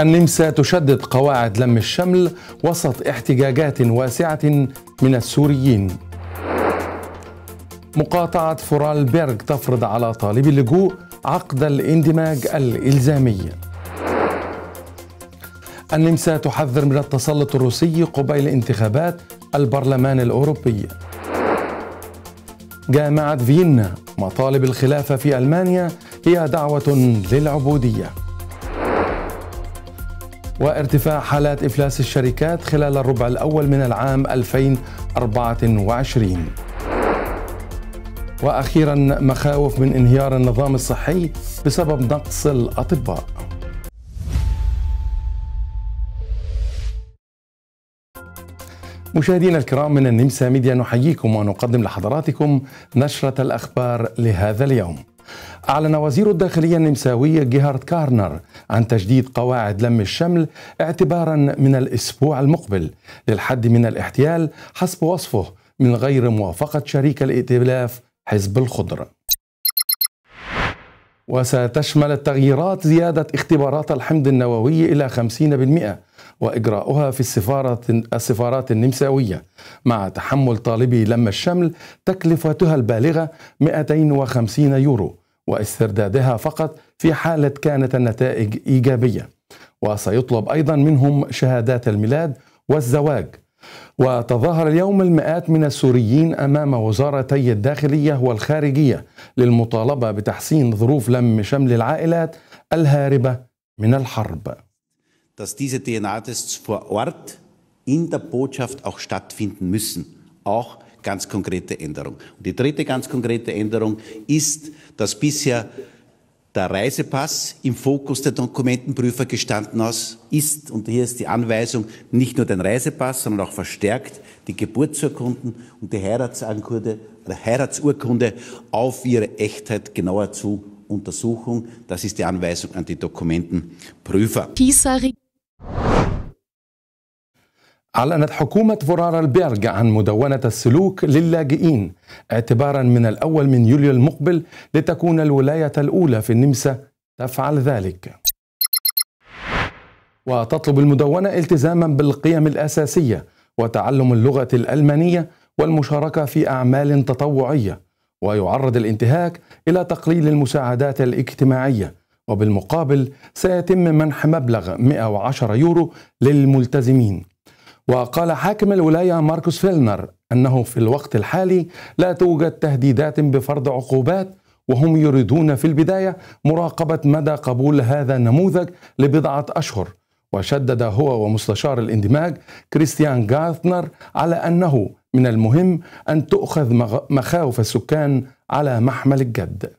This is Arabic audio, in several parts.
النمسا تشدد قواعد لم الشمل وسط احتجاجات واسعة من السوريين. مقاطعة فورالبرغ تفرض على طالبي اللجوء عقد الاندماج الإلزامي. النمسا تحذر من التسلط الروسي قبيل انتخابات البرلمان الأوروبي. جامعة فيينا مطالب الخلافة في ألمانيا هي دعوة للعبودية. وارتفاع حالات إفلاس الشركات خلال الربع الأول من العام 2024 وأخيرا مخاوف من انهيار النظام الصحي بسبب نقص الأطباء مشاهدينا الكرام من النمسا ميديا نحييكم ونقدم لحضراتكم نشرة الأخبار لهذا اليوم أعلن وزير الداخلية النمساوي جيهارد كارنر عن تجديد قواعد لم الشمل اعتبارا من الأسبوع المقبل للحد من الاحتيال حسب وصفه من غير موافقة شريك الائتلاف حزب الخضر وستشمل التغييرات زيادة اختبارات الحمض النووي إلى 50% وإجراؤها في السفارة السفارات النمساوية مع تحمل طالبي لم الشمل تكلفتها البالغة 250 يورو واستردادها فقط في حالة كانت النتائج إيجابية وسيطلب أيضا منهم شهادات الميلاد والزواج وتظاهر اليوم المئات من السوريين امام وزارتي الداخليه والخارجيه للمطالبه بتحسين ظروف لم شمل العائلات الهاربه من الحرب. Dass diese DNA-Tests vor Ort in der Botschaft auch stattfinden müssen, auch ganz konkrete Änderung. Und die dritte ganz konkrete Änderung ist, dass bisher der Reisepass im Fokus der Dokumentenprüfer gestanden ist. Und hier ist die Anweisung, nicht nur den Reisepass, sondern auch verstärkt die Geburtsurkunden und die Heiratsurkunde, Heiratsurkunde auf ihre Echtheit genauer zu Untersuchung. Das ist die Anweisung an die Dokumentenprüfer. Pisa أعلنت حكومة البيرغ عن مدونة السلوك للاجئين اعتبارا من الأول من يوليو المقبل لتكون الولاية الأولى في النمسا تفعل ذلك وتطلب المدونة التزاما بالقيم الأساسية وتعلم اللغة الألمانية والمشاركة في أعمال تطوعية ويعرض الانتهاك إلى تقليل المساعدات الاجتماعية وبالمقابل سيتم منح مبلغ 110 يورو للملتزمين وقال حاكم الولاية ماركوس فيلنر أنه في الوقت الحالي لا توجد تهديدات بفرض عقوبات وهم يريدون في البداية مراقبة مدى قبول هذا النموذج لبضعة أشهر وشدد هو ومستشار الاندماج كريستيان غاثنر على أنه من المهم أن تؤخذ مخاوف السكان على محمل الجد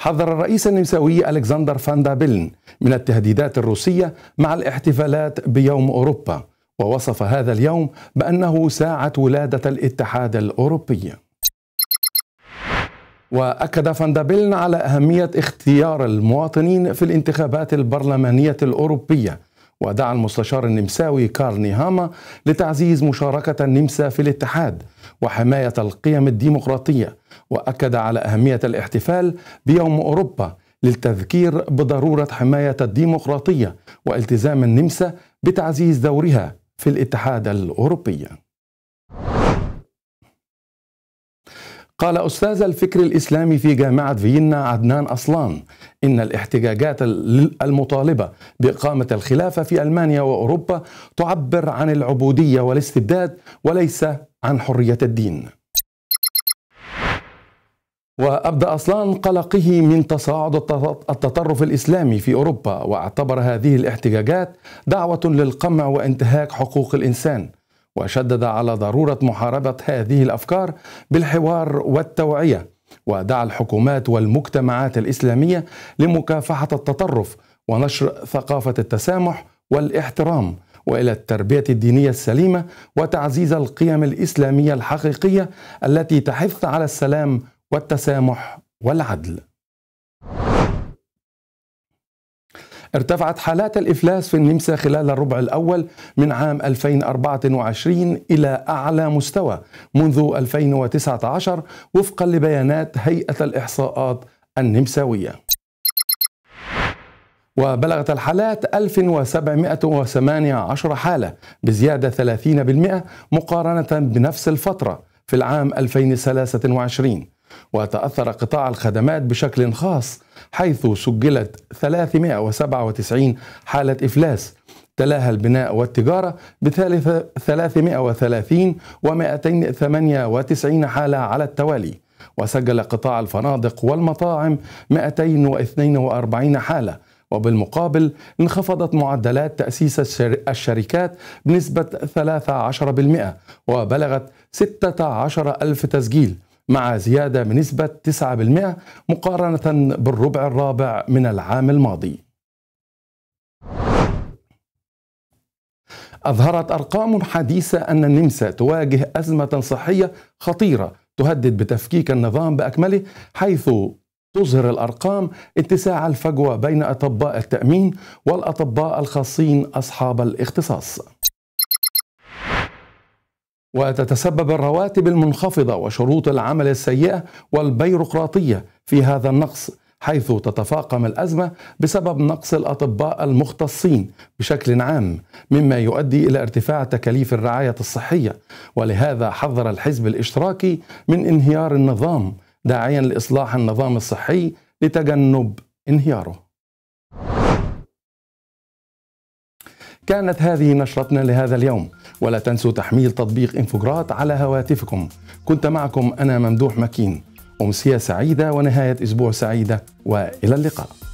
حذر الرئيس النمساوي ألكسندر فاندا بيلن من التهديدات الروسية مع الاحتفالات بيوم أوروبا ووصف هذا اليوم بأنه ساعة ولادة الاتحاد الأوروبي وأكد فاندابيلن على أهمية اختيار المواطنين في الانتخابات البرلمانية الأوروبية ودعا المستشار النمساوي كارني هاما لتعزيز مشاركة النمسا في الاتحاد وحماية القيم الديمقراطية وأكد على أهمية الاحتفال بيوم أوروبا للتذكير بضرورة حماية الديمقراطية والتزام النمسا بتعزيز دورها في الاتحاد الأوروبي قال أستاذ الفكر الإسلامي في جامعة فيينا عدنان أصلان إن الاحتجاجات المطالبة بإقامة الخلافة في ألمانيا وأوروبا تعبر عن العبودية والاستبداد وليس عن حرية الدين وأبدى أصلان قلقه من تصاعد التطرف الإسلامي في أوروبا واعتبر هذه الاحتجاجات دعوة للقمع وانتهاك حقوق الإنسان وشدد على ضروره محاربه هذه الافكار بالحوار والتوعيه ودعا الحكومات والمجتمعات الاسلاميه لمكافحه التطرف ونشر ثقافه التسامح والاحترام والى التربيه الدينيه السليمه وتعزيز القيم الاسلاميه الحقيقيه التي تحث على السلام والتسامح والعدل ارتفعت حالات الإفلاس في النمسا خلال الربع الأول من عام 2024 إلى أعلى مستوى منذ 2019 وفقا لبيانات هيئة الإحصاءات النمساوية وبلغت الحالات 1718 حالة بزيادة 30% مقارنة بنفس الفترة في العام 2023 وتأثر قطاع الخدمات بشكل خاص حيث سجلت 397 حالة إفلاس تلاها البناء والتجارة ب 330 و 298 حالة على التوالي وسجل قطاع الفنادق والمطاعم 242 حالة وبالمقابل انخفضت معدلات تأسيس الشركات بنسبة 13% وبلغت 16 ألف تسجيل مع زيادة بنسبة 9% مقارنة بالربع الرابع من العام الماضي أظهرت أرقام حديثة أن النمسا تواجه أزمة صحية خطيرة تهدد بتفكيك النظام بأكمله حيث تظهر الأرقام اتساع الفجوة بين أطباء التأمين والأطباء الخاصين أصحاب الاختصاص وتتسبب الرواتب المنخفضة وشروط العمل السيئة والبيروقراطية في هذا النقص حيث تتفاقم الأزمة بسبب نقص الأطباء المختصين بشكل عام مما يؤدي إلى ارتفاع تكاليف الرعاية الصحية ولهذا حذر الحزب الاشتراكي من انهيار النظام داعيا لإصلاح النظام الصحي لتجنب انهياره كانت هذه نشرتنا لهذا اليوم ولا تنسوا تحميل تطبيق انفوجرات على هواتفكم كنت معكم أنا ممدوح مكين أمسية سعيدة ونهاية أسبوع سعيدة وإلى اللقاء